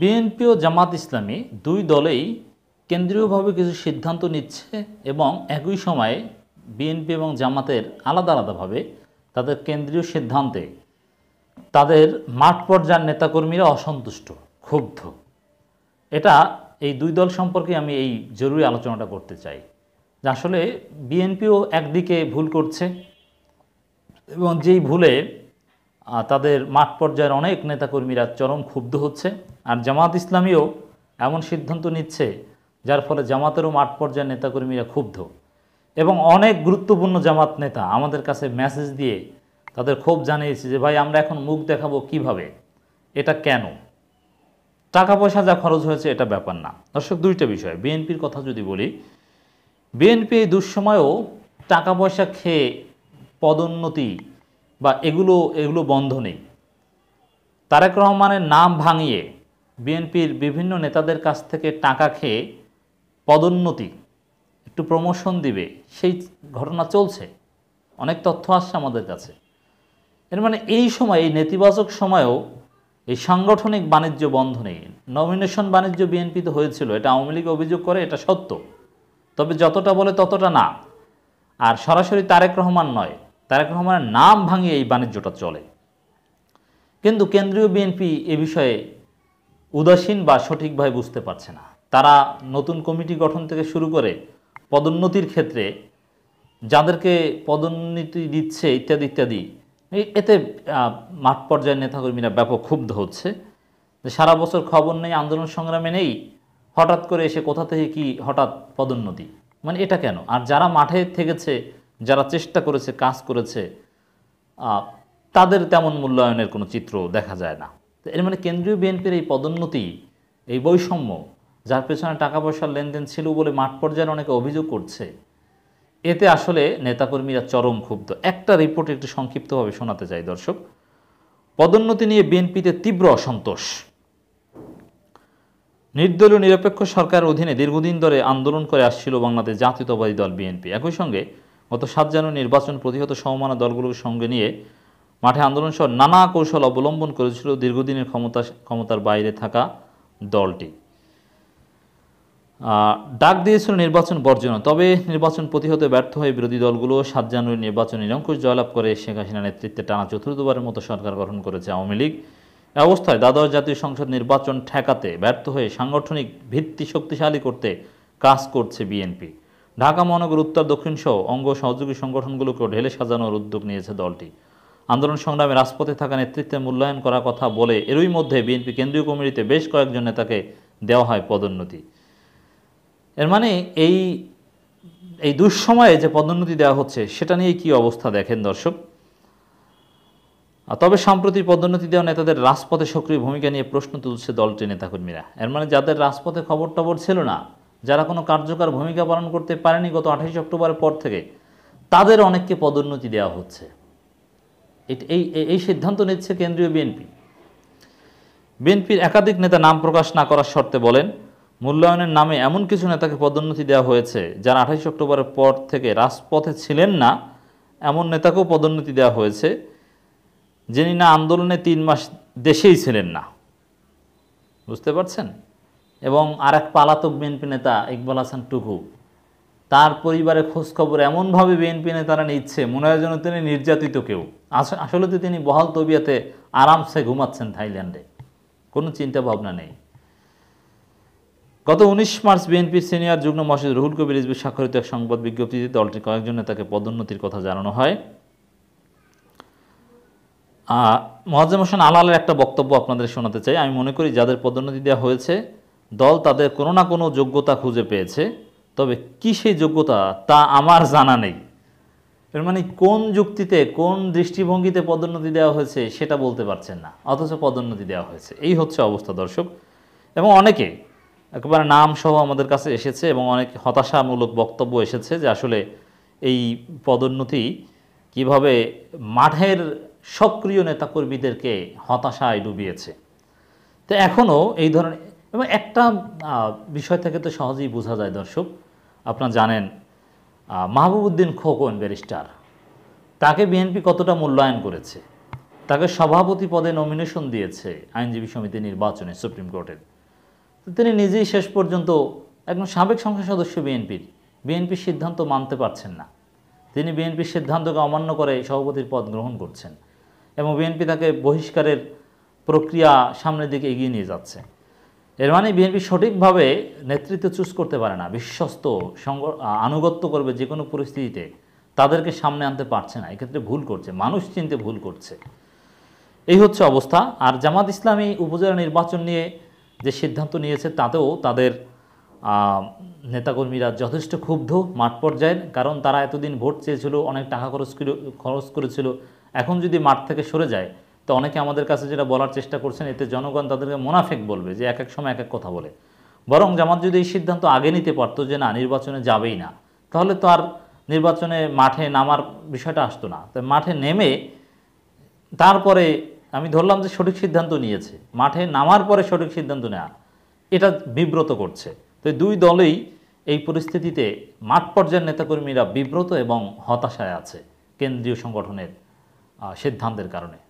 BNP ও জামাত ইসলামী দুই দলেই কেন্দ্রীয়ভাবে কিছু সিদ্ধান্ত নিচ্ছে এবং একই সময়ে বিএনপি এবং জামাতের আলাদা আলাদাভাবে তাদের কেন্দ্রীয় সিদ্ধান্তে তাদের মাঠ পর্যায়ের নেতাকর্মীরা অসন্তুষ্ট ক্ষুব্ধ এটা এই দুই দল সম্পর্কে আমি এই জরুরি আলোচনাটা করতে চাই যে আসলে বিএনপিও একদিকে ভুল করছে এবং যেই ভুলে তাদের মাঠ পর্যায়ের অনেক নেতাকর্মীরা চরম ক্ষুব্ধ হচ্ছে আর জামাত ইসলামীও এমন সিদ্ধান্ত নিচ্ছে যার ফলে জামাতেরও মাঠ পর্যায়ের নেতাকর্মীরা ক্ষুব্ধ এবং অনেক গুরুত্বপূর্ণ জামাত নেতা আমাদের কাছে মেসেজ দিয়ে তাদের ক্ষোভ জানিয়েছে যে ভাই আমরা এখন মুখ দেখাবো কিভাবে এটা কেন টাকা পয়সা যা খরচ হয়েছে এটা ব্যাপার না দর্শক দুইটা বিষয় বিএনপির কথা যদি বলি বিএনপি এই দুঃসময়েও টাকা পয়সা খেয়ে পদোন্নতি বা এগুলো এগুলো বন্ধ নেই তারেক রহমানের নাম ভাঙিয়ে বিএনপির বিভিন্ন নেতাদের কাছ থেকে টাকা খেয়ে পদোন্নতি একটু প্রমোশন দিবে সেই ঘটনা চলছে অনেক তথ্য আসছে আমাদের কাছে এর মানে এই সময় এই নেতিবাচক সময়েও এই সাংগঠনিক বাণিজ্য বন্ধ নেই নমিনেশন বাণিজ্য বিএনপি তো হয়েছিল এটা আওয়ামী লীগ অভিযোগ করে এটা সত্য তবে যতটা বলে ততটা না আর সরাসরি তারেক রহমান নয় তারেক রহমানের নাম ভাঙিয়ে এই বাণিজ্যটা চলে কিন্তু কেন্দ্রীয় বিএনপি এ বিষয়ে উদাসীন বা সঠিকভাবে বুঝতে পারছে না তারা নতুন কমিটি গঠন থেকে শুরু করে পদোন্নতির ক্ষেত্রে যাদেরকে পদোন্নতি দিচ্ছে ইত্যাদি ইত্যাদি এতে মাঠ পর্যায়ের নেতাকর্মীরা ব্যাপক ক্ষুব্ধ হচ্ছে সারা বছর খবর নেই আন্দোলন সংগ্রামে নেই হঠাৎ করে এসে কোথা থেকে কি হঠাৎ পদোন্নতি মানে এটা কেন আর যারা মাঠে থেকেছে যারা চেষ্টা করেছে কাজ করেছে তাদের তেমন মূল্যায়নের কোনো চিত্র দেখা যায় না তো এর মানে কেন্দ্রীয় বিএনপির এই পদোন্নতি এই বৈষম্য যার পেছনে টাকা পয়সার লেনদেন ছিল বলে মাঠ পর্যায়ে অনেকে অভিযোগ করছে এতে আসলে নেতাকর্মীরা চরম ক্ষুব্ধ একটা রিপোর্ট একটু সংক্ষিপ্তভাবে শোনাতে চাই দর্শক পদোন্নতি নিয়ে বিএনপিতে তীব্র অসন্তোষ নির্দলীয় নিরপেক্ষ সরকারের অধীনে দীর্ঘদিন ধরে আন্দোলন করে আসছিল বাংলাদেশ জাতীয়তাবাদী দল বিএনপি একই সঙ্গে গত সাত জানুয়ারি নির্বাচন প্রতিহত সমমানা দলগুলোর সঙ্গে নিয়ে মাঠে আন্দোলন সহ নানা কৌশল অবলম্বন করেছিল দীর্ঘদিনের ক্ষমতা ক্ষমতার বাইরে থাকা দলটি ডাক দিয়েছিল নির্বাচন বর্জন তবে নির্বাচন প্রতিহত ব্যর্থ হয়ে বিরোধী দলগুলো সাত জানুয়ারি নির্বাচন নিরঙ্কুশ জয়লাভ করে শেখ হাসিনা নেতৃত্বে টানা চতুর্থবারের মতো সরকার গঠন করেছে আওয়ামী লীগ অবস্থায় দ্বাদশ জাতীয় সংসদ নির্বাচন ঠেকাতে ব্যর্থ হয়ে সাংগঠনিক ভিত্তি শক্তিশালী করতে কাজ করছে বিএনপি ঢাকা মহানগর উত্তর দক্ষিণ সহ অঙ্গ সহযোগী সংগঠনগুলোকেও ঢেলে সাজানোর উদ্যোগ নিয়েছে দলটি আন্দোলন সংগ্রামে রাজপথে থাকা নেতৃত্বের মূল্যায়ন করার কথা বলে এরই মধ্যে বিএনপি কেন্দ্রীয় কমিটিতে বেশ কয়েকজন নেতাকে দেওয়া হয় পদোন্নতি এর মানে এই এই দুঃসময়ে যে পদোন্নতি দেওয়া হচ্ছে সেটা নিয়ে কি অবস্থা দেখেন দর্শক তবে সাম্প্রতিক পদোন্নতি দেওয়া নেতাদের রাজপথে সক্রিয় ভূমিকা নিয়ে প্রশ্ন তুলছে দলটির নেতাকর্মীরা এর মানে যাদের রাজপথে খবর টবর ছিল না যারা কোনো কার্যকর ভূমিকা পালন করতে পারেনি গত আঠাশে অক্টোবরের পর থেকে তাদের অনেককে পদোন্নতি দেওয়া হচ্ছে এই এই সিদ্ধান্ত নিচ্ছে কেন্দ্রীয় বিএনপি বিএনপির একাধিক নেতা নাম প্রকাশ না করার শর্তে বলেন মূল্যায়নের নামে এমন কিছু নেতাকে পদোন্নতি দেওয়া হয়েছে যারা আঠাইশ অক্টোবরের পর থেকে রাজপথে ছিলেন না এমন নেতাকেও পদোন্নতি দেওয়া হয়েছে যিনি না আন্দোলনে তিন মাস দেশেই ছিলেন না বুঝতে পারছেন এবং আর এক পালাতক বিএনপি নেতা ইকবাল হাসান টুকু তার পরিবারে খোঁজখবর এমনভাবে বিএনপি নেতারা নিচ্ছে মনে হয় যেন তিনি নির্যাতিত কেউ আসলে তো তিনি বহাল তবিয়াতে আরামসে ঘুমাচ্ছেন থাইল্যান্ডে কোনো চিন্তা ভাবনা নেই গত উনিশ মার্চ বিএনপির সিনিয়র যুগ্ম মসজিদ রুহুল কবির রিজবি স্বাক্ষরিত এক সংবাদ বিজ্ঞপ্তিতে দলটির কয়েকজন নেতাকে পদোন্নতির কথা জানানো হয় মহাজম হোসেন আলালের একটা বক্তব্য আপনাদের শোনাতে চাই আমি মনে করি যাদের পদোন্নতি দেওয়া হয়েছে দল তাদের কোনো না কোনো যোগ্যতা খুঁজে পেয়েছে তবে কী সেই যোগ্যতা তা আমার জানা নেই এর মানে কোন যুক্তিতে কোন দৃষ্টিভঙ্গিতে পদোন্নতি দেওয়া হয়েছে সেটা বলতে পারছেন না অথচ পদোন্নতি দেওয়া হয়েছে এই হচ্ছে অবস্থা দর্শক এবং অনেকে একেবারে নাম সহ আমাদের কাছে এসেছে এবং অনেক হতাশামূলক বক্তব্য এসেছে যে আসলে এই পদোন্নতি কিভাবে মাঠের সক্রিয় নেতাকর্মীদেরকে হতাশায় ডুবিয়েছে তো এখনও এই ধরনের এবং একটা বিষয় থেকে তো সহজেই বোঝা যায় দর্শক আপনারা জানেন মাহবুবুদ্দিন খোকন ব্যারিস্টার তাকে বিএনপি কতটা মূল্যায়ন করেছে তাকে সভাপতি পদে নমিনেশন দিয়েছে আইনজীবী সমিতি নির্বাচনে সুপ্রিম কোর্টের তিনি নিজেই শেষ পর্যন্ত একজন সাবেক সংসদ সদস্য বিএনপির বিএনপির সিদ্ধান্ত মানতে পারছেন না তিনি বিএনপির সিদ্ধান্তকে অমান্য করে সভাপতির পদ গ্রহণ করছেন এবং বিএনপি তাকে বহিষ্কারের প্রক্রিয়া সামনের দিকে এগিয়ে নিয়ে যাচ্ছে এর মানে বিএনপি সঠিকভাবে নেতৃত্ব চুজ করতে পারে না বিশ্বস্ত আনুগত্য করবে যে কোনো পরিস্থিতিতে তাদেরকে সামনে আনতে পারছে না এক্ষেত্রে ভুল করছে মানুষ চিনতে ভুল করছে এই হচ্ছে অবস্থা আর জামাত ইসলামী উপজেলা নির্বাচন নিয়ে যে সিদ্ধান্ত নিয়েছে তাতেও তাদের নেতাকর্মীরা যথেষ্ট ক্ষুব্ধ মাঠ পর্যায়ের কারণ তারা এতদিন ভোট চেয়েছিল অনেক টাকা খরচ খরচ করেছিল এখন যদি মাঠ থেকে সরে যায় তো অনেকে আমাদের কাছে যেটা বলার চেষ্টা করছেন এতে জনগণ তাদেরকে মোনাফেক বলবে যে এক এক সময় এক এক কথা বলে বরং জামাত যদি এই সিদ্ধান্ত আগে নিতে পারতো যে না নির্বাচনে যাবেই না তাহলে তো আর নির্বাচনে মাঠে নামার বিষয়টা আসতো না তাই মাঠে নেমে তারপরে আমি ধরলাম যে সঠিক সিদ্ধান্ত নিয়েছে মাঠে নামার পরে সঠিক সিদ্ধান্ত নেওয়া এটা বিব্রত করছে তো দুই দলেই এই পরিস্থিতিতে মাঠ পর্যায়ের নেতাকর্মীরা বিব্রত এবং হতাশায় আছে কেন্দ্রীয় সংগঠনের সিদ্ধান্তের কারণে